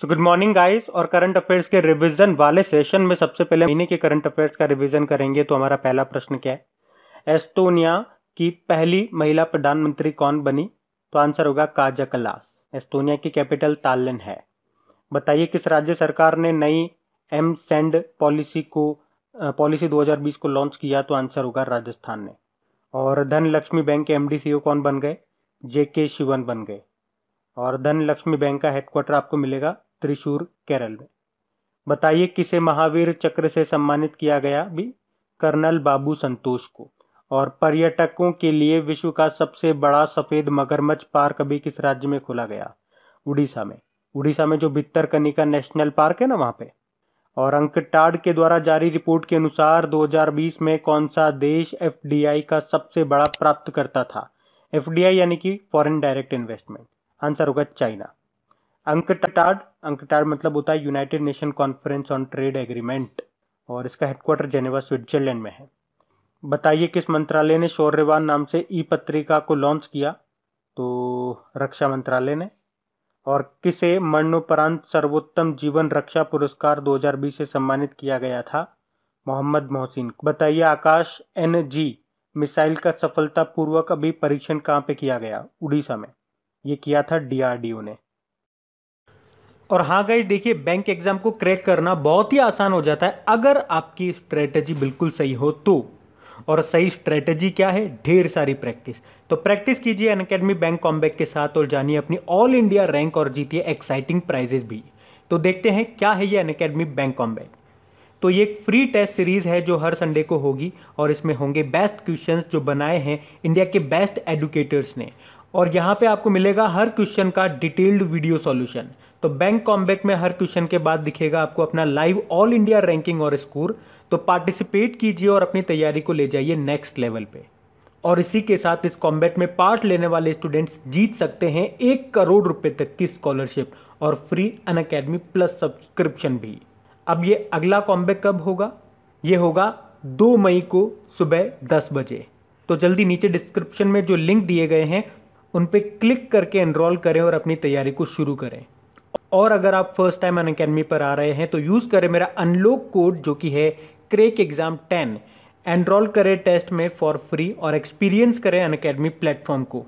सो good morning guys और current affairs के revision वाले सेशन में सबसे पहले महीने के करंट अफेयर्स का रिवीजन करेंगे तो हमारा पहला प्रश्न क्या है एस्टोनिया की पहली महिला प्रधानमंत्री कौन बनी तो आंसर होगा काजा कलास एस्टोनिया की कैपिटल तालिन है बताइए किस राज्य सरकार ने नई एम सेंड पॉलिसी को पॉलिसी दो को लॉन्च किया तो आंसर होगा राजस्थान ने और धन लक्ष्मी बैंक के एम e कौन बन गए जे शिवन बन गए और धन लक्ष्मी बैंक का हेडक्वार्टर आपको मिलेगा त्रिशूर केरल में बताइए किसे महावीर चक्र से सम्मानित किया गया भी कर्नल बाबू संतोष को और पर्यटकों के लिए विश्व का सबसे बड़ा सफेद मगरमच्छ पार्क अभी किस राज्य में खोला गया उड़ीसा में उड़ीसा में जो भित्तर कनिका नेशनल पार्क है ना वहां पे और अंक टाड़ के द्वारा जारी रिपोर्ट के अनुसार 2020 में कौन सा देश एफ का सबसे बड़ा प्राप्त करता था एफडीआई यानी कि फॉरेन डायरेक्ट इन्वेस्टमेंट आंसर होगा चाइना अंकटाड अंकटाड मतलब होता है united nation conference on trade agreement और इसका हेडक्वार्टर जेनेवा स्विट्जरलैंड में है बताइए किस मंत्रालय ने शौर्यवान नाम से ई पत्रिका को लॉन्च किया तो रक्षा मंत्रालय ने और किसे मरणोपरांत सर्वोत्तम जीवन रक्षा पुरस्कार 2020 से सम्मानित किया गया था मोहम्मद मोहसिन बताइए आकाश एन जी मिसाइल का सफलतापूर्वक अभी परीक्षण कहाँ पे किया गया उड़ीसा में ये किया था डीआरडीओ ने और हाँ गाइज देखिए बैंक एग्जाम को क्रैक करना बहुत ही आसान हो जाता है अगर आपकी स्ट्रेटजी बिल्कुल सही हो तो और सही स्ट्रेटजी क्या है ढेर सारी प्रैक्टिस तो प्रैक्टिस कीजिए अन अकेडमी बैंक कॉम्बैक के साथ और जानिए अपनी ऑल इंडिया रैंक और जीतिए एक्साइटिंग प्राइजेस भी तो देखते हैं क्या है ये अन अकेडमी बैंक कॉम्बैक तो ये एक फ्री टेस्ट सीरीज है जो हर संडे को होगी और इसमें होंगे बेस्ट क्वेश्चंस जो बनाए हैं इंडिया के बेस्ट एडुकेटर्स ने और यहाँ पे आपको मिलेगा हर क्वेश्चन का डिटेल्ड वीडियो सॉल्यूशन तो बैंक कॉम्बैक में हर क्वेश्चन के बाद दिखेगा आपको अपना लाइव ऑल इंडिया रैंकिंग और स्कोर तो पार्टिसिपेट कीजिए और अपनी तैयारी को ले जाइए नेक्स्ट लेवल पे और इसी के साथ इस कॉम्बैट में पार्ट लेने वाले स्टूडेंट्स जीत सकते हैं एक करोड़ रुपए तक की स्कॉलरशिप और फ्री अन प्लस सब्सक्रिप्शन भी अब ये अगला कॉम्बैक कब होगा ये होगा दो मई को सुबह दस बजे तो जल्दी नीचे डिस्क्रिप्शन में जो लिंक दिए गए हैं उन पर क्लिक करके एनरोल करें और अपनी तैयारी को शुरू करें और अगर आप फर्स्ट टाइम अन अकेडमी पर आ रहे हैं तो यूज़ करें मेरा अनलॉक कोड जो कि है क्रेक एग्ज़ाम टेन एनरोल करें टेस्ट में फॉर फ्री और एक्सपीरियंस करें अन अकेडमी प्लेटफॉर्म को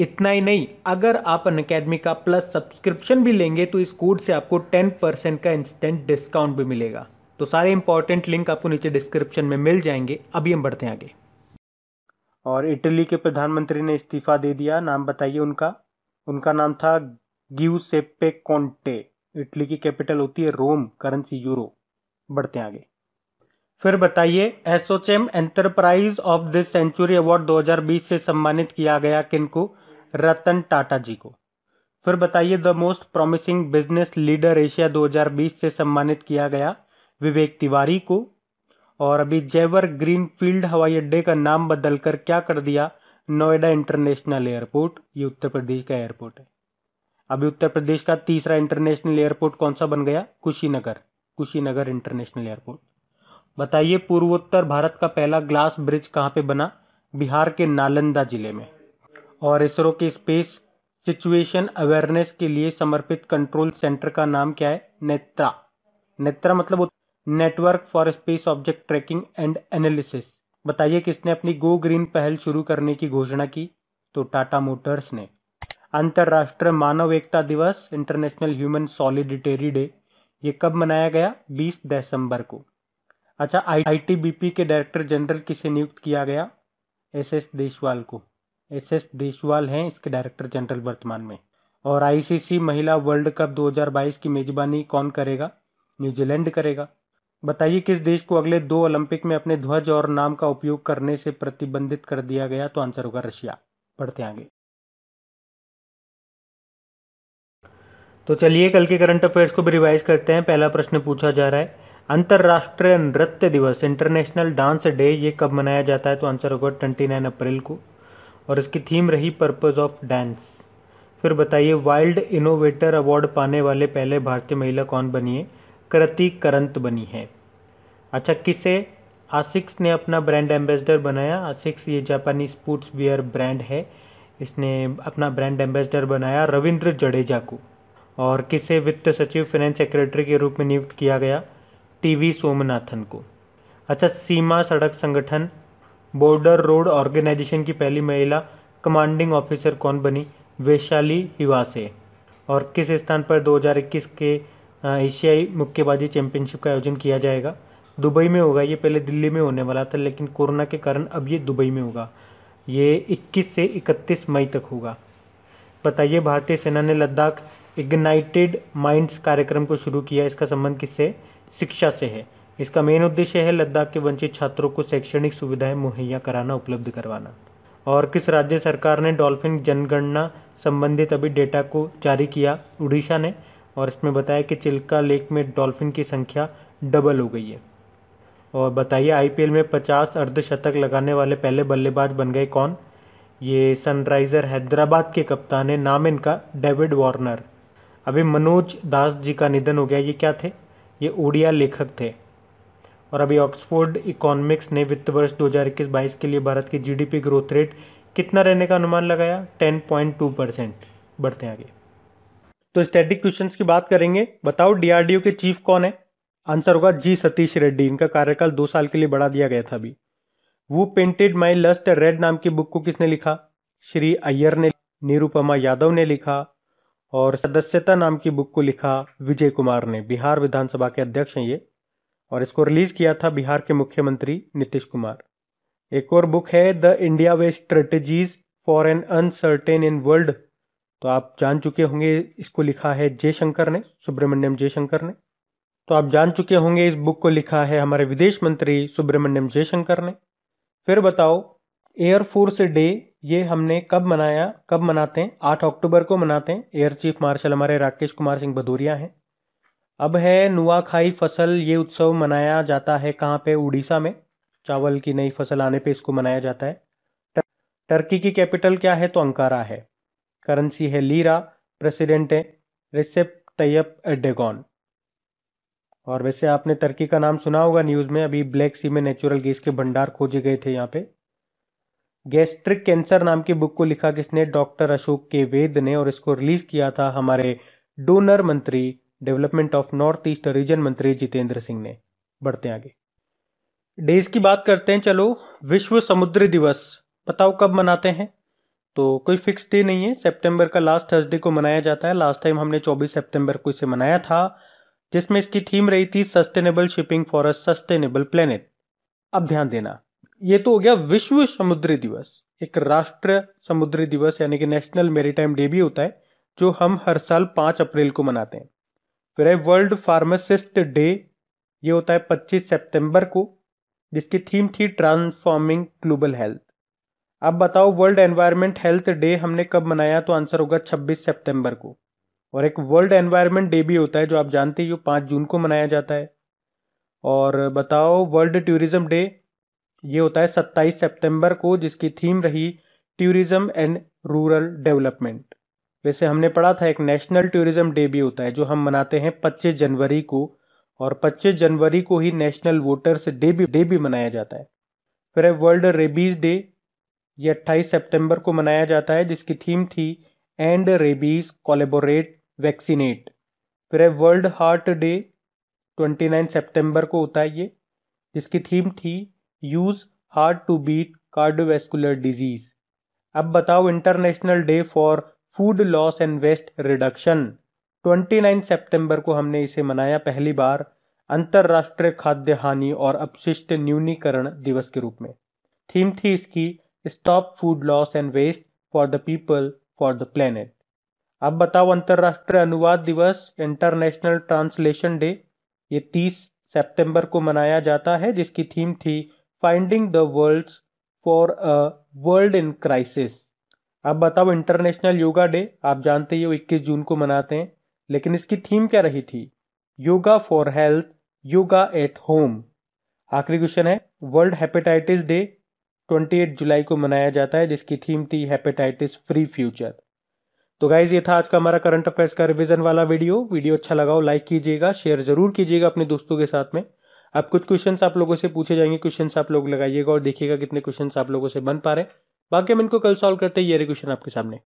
इतना ही नहीं अगर आप अन अकेडमी का प्लस सब्सक्रिप्शन भी लेंगे तो इस कोड से आपको टेन परसेंट का इंस्टेंट डिस्काउंट भी मिलेगा तो सारे इंपॉर्टेंट लिंक आपको नीचे डिस्क्रिप्शन में मिल जाएंगे अभी हम बढ़ते हैं आगे और इटली के प्रधानमंत्री ने इस्तीफा दे दिया नाम बताइए उनका उनका नाम था गियूसेपे कॉन्टे इटली की कैपिटल होती है रोम करेंसी यूरो बढ़ते आगे फिर बताइए ASSOCHAM enterprise of this century award 2020 से सम्मानित किया गया किनको रतन टाटा जी को फिर बताइए the most promising business leader Asia 2020 से सम्मानित किया गया विवेक तिवारी को और अभी जेवर ग्रीन फील्ड हवाई अड्डे का नाम बदलकर क्या कर दिया नोएडा इंटरनेशनल एयरपोर्ट ये उत्तर प्रदेश का एयरपोर्ट है अभी उत्तर प्रदेश का तीसरा इंटरनेशनल एयरपोर्ट कौन सा बन गया कुशीनगर कुशीनगर इंटरनेशनल एयरपोर्ट बताइए पूर्वोत्तर भारत का पहला ग्लास ब्रिज कहाँ पे बना बिहार के नालंदा जिले में और इसरो के स्पेस सिचुएशन अवेयरनेस के लिए समर्पित कंट्रोल सेंटर का नाम क्या है नेत्रा नेत्रा मतलब network for space object tracking and analysis बताइए किसने अपनी गो ग्रीन पहल शुरू करने की घोषणा की तो टाटा मोटर्स ने अंतर्राष्ट्रीय मानव एकता दिवस इंटरनेशनल ह्यूमन सॉलिडिटेरी डे ये कब मनाया गया 20 दिसंबर को अच्छा आईटीबीपी के डायरेक्टर जनरल किसे नियुक्त किया गया एस एस देशवाल को एस एस देशवाल हैं इसके डायरेक्टर जनरल वर्तमान में और आईसीसी महिला वर्ल्ड कप 2022 की मेजबानी कौन करेगा न्यूजीलैंड करेगा बताइए किस देश को अगले दो ओलंपिक में अपने ध्वज और नाम का उपयोग करने से प्रतिबंधित कर दिया गया तो आंसर होगा रशिया पढ़ते आगे तो चलिए कल के करंट अफेयर्स को भी रिवाइज करते हैं पहला प्रश्न पूछा जा रहा है अंतर्राष्ट्रीय नृत्य दिवस इंटरनेशनल डांस डे ये कब मनाया जाता है तो आंसर होगा ट्वेंटी नाइन अप्रैल को और इसकी थीम रही पर्पज़ ऑफ डांस फिर बताइए वाइल्ड इनोवेटर अवार्ड पाने वाले पहले भारतीय महिला कौन बनी है कृति करंत बनी है अच्छा किसे आसिक्स ने अपना ब्रांड एम्बेसडर बनाया आसिक्स ये जापानी स्पोर्ट्स वियर ब्रांड है इसने अपना ब्रांड एम्बेसडर बनाया रविंद्र जडेजा को और किसे वित्त सचिव फाइनेंस सेक्रेटरी के रूप में नियुक्त किया गया टीवी सोमनाथन को अच्छा सीमा सड़क संगठन बॉर्डर रोड ऑर्गेनाइजेशन की पहली महिला कमांडिंग ऑफिसर कौन बनी वैशाली हिवासे और किस स्थान पर 2021 के एशियाई मुक्केबाजी चैंपियनशिप का आयोजन किया जाएगा दुबई में होगा ये पहले दिल्ली में होने वाला था लेकिन कोरोना के कारण अब ये दुबई में होगा ये 21 से 31 मई तक होगा बताइए भारतीय सेना ने लद्दाख इग्नाइटेड माइंड्स कार्यक्रम को शुरू किया इसका संबंध किससे शिक्षा से है इसका मेन उद्देश्य है लद्दाख के वंचित छात्रों को शैक्षणिक सुविधाएं मुहैया कराना उपलब्ध करवाना और किस राज्य सरकार ने डॉल्फिन जनगणना संबंधित अभी डेटा को जारी किया उड़ीसा ने और इसमें बताया कि चिल्का लेक में डॉल्फिन की संख्या डबल हो गई है और बताइए आईपीएल में 50 अर्धशतक लगाने वाले पहले बल्लेबाज बन गए कौन ये सनराइज़र हैदराबाद के कप्तान है नाम इनका डेविड वार्नर अभी मनोज दास जी का निधन हो गया ये क्या थे ये उड़िया लेखक थे और अभी ऑक्सफोर्ड इकोनॉमिक्स ने वित्त वर्ष 2021-22 के लिए भारत की जीडीपी ग्रोथ रेट कितना रहने का अनुमान लगाया 10.2 परसेंट बढ़ते आगे तो स्टैटिक क्वेश्चंस की बात करेंगे बताओ डीआरडीओ के चीफ कौन है आंसर होगा जी सतीश रेड्डी इनका कार्यकाल दो साल के लिए बढ़ा दिया गया था अभी वो पेंटेड माई लस्ट रेड नाम की बुक को किसने लिखा श्री अय्यर ने निरुपमा यादव ने लिखा और सदस्यता नाम की बुक को लिखा विजय कुमार ने बिहार विधानसभा के अध्यक्ष हैं ये और इसको रिलीज किया था बिहार के मुख्यमंत्री नीतीश कुमार एक और बुक है the India way strategies for an uncertain in world तो आप जान चुके होंगे इसको लिखा है जयशंकर ने सुब्रमण्यम जयशंकर ने तो आप जान चुके होंगे इस बुक को लिखा है हमारे विदेश मंत्री सुब्रमण्यम जयशंकर ने फिर बताओ एयरफोर्स डे ये हमने कब मनाया कब मनाते हैं आठ अक्टूबर को मनाते हैं एयर चीफ मार्शल हमारे राकेश कुमार सिंह भदौरिया हैं अब है नुआखाई फसल ये उत्सव मनाया जाता है कहाँ पे उड़ीसा में चावल की नई फसल आने पे इसको मनाया जाता है टर्की की कैपिटल क्या है तो अंकारा है करेंसी है लीरा प्रेसिडेंट है रिसेप तैयब एडेगॉन और वैसे आपने टर्की का नाम सुना होगा न्यूज़ में अभी ब्लैक सी में नेचुरल गैस के भंडार खोजे गए थे यहाँ पे गैस्ट्रिक कैंसर नाम की बुक को लिखा किसने डॉक्टर अशोक के वेद ने और इसको रिलीज किया था हमारे डोनर मंत्री development of north east region मंत्री जितेंद्र सिंह ने बढ़ते आगे डेज की बात करते हैं चलो विश्व समुद्री दिवस बताओ कब मनाते हैं तो कोई फिक्स डे नहीं है सितंबर का लास्ट थर्सडे को मनाया जाता है लास्ट टाइम हमने 24 सितंबर को इसे मनाया था जिसमें इसकी थीम रही थी sustainable shipping for a sustainable planet अब ध्यान देना ये तो हो गया विश्व समुद्री दिवस एक राष्ट्र समुद्री दिवस यानी कि नेशनल मेरीटाइम डे भी होता है जो हम हर साल पांच अप्रैल को मनाते हैं फिर है वर्ल्ड फार्मासिस्ट डे ये होता है पच्चीस सेप्टेम्बर को जिसकी थीम थी ट्रांसफॉर्मिंग ग्लोबल हेल्थ अब बताओ वर्ल्ड एनवायरनमेंट हेल्थ डे हमने कब मनाया तो आंसर होगा 26 सितंबर को और एक वर्ल्ड एनवायरनमेंट डे भी होता है जो आप जानते ही हो 5 जून को मनाया जाता है और बताओ वर्ल्ड टूरिज्म डे ये होता है 27 सितंबर को जिसकी थीम रही टूरिज्म एंड रूरल डेवलपमेंट वैसे हमने पढ़ा था एक नेशनल टूरिज्म डे भी होता है जो हम मनाते हैं 25 जनवरी को और 25 जनवरी को ही नेशनल वोटर्स डे भी डे भी मनाया जाता है फिर है वर्ल्ड रेबीज डे ये 28 सितंबर को मनाया जाता है जिसकी थीम थी एंड रेबीज कोलेबोरेट वैक्सीनेट फिर है वर्ल्ड हार्ट डे 29 सितंबर को होता है ये जिसकी थीम थी use heart to beat cardiovascular disease अब बताओ international day for food loss and waste reduction 29 सितंबर को हमने इसे मनाया पहली बार अंतर्राष्ट्रीय खाद्य हानि और अपशिष्ट न्यूनीकरण दिवस के रूप में थीम थी इसकी stop food loss and waste for the people for the planet अब बताओ अंतर्राष्ट्रीय अनुवाद दिवस इंटरनेशनल ट्रांसलेशन डे ये 30 सितंबर को मनाया जाता है जिसकी थीम थी finding the worlds for a world in crisis अब बताओ इंटरनेशनल योगा डे आप जानते ही हो 21 जून को मनाते हैं लेकिन इसकी थीम क्या रही थी yoga for health yoga at home आखिरी क्वेश्चन है वर्ल्ड हेपेटाइटिस डे 28 जुलाई को मनाया जाता है जिसकी थीम थी हेपेटाइटिस फ्री फ्यूचर तो गाइज ये था आज का हमारा करंट अफेयर्स का रिवीजन वाला वीडियो वीडियो अच्छा लगाओ लाइक कीजिएगा शेयर जरूर कीजिएगा अपने दोस्तों के साथ में अब कुछ क्वेश्चन आप लोगों से पूछे जाएंगे क्वेश्चन आप लोग लगाइएगा और देखिएगा कितने क्वेश्चन आप लोगों से बन पा रहे हैं बाकी हम इनको कल सॉल्व करते हैं ये क्वेश्चन आपके सामने